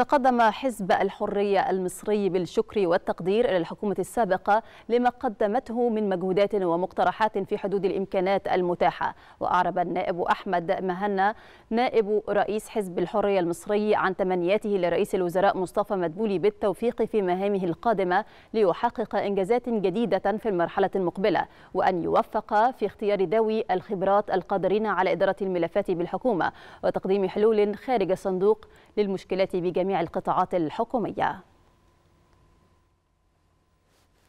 تقدم حزب الحرية المصري بالشكر والتقدير إلى الحكومة السابقة لما قدمته من مجهودات ومقترحات في حدود الإمكانات المتاحة وأعرب النائب أحمد مهنا نائب رئيس حزب الحرية المصري عن تمنياته لرئيس الوزراء مصطفى مدبولي بالتوفيق في مهامه القادمة ليحقق إنجازات جديدة في المرحلة المقبلة وأن يوفق في اختيار ذوي الخبرات القادرين على إدارة الملفات بالحكومة وتقديم حلول خارج الصندوق للمشكلات بجميع جميع القطاعات الحكومية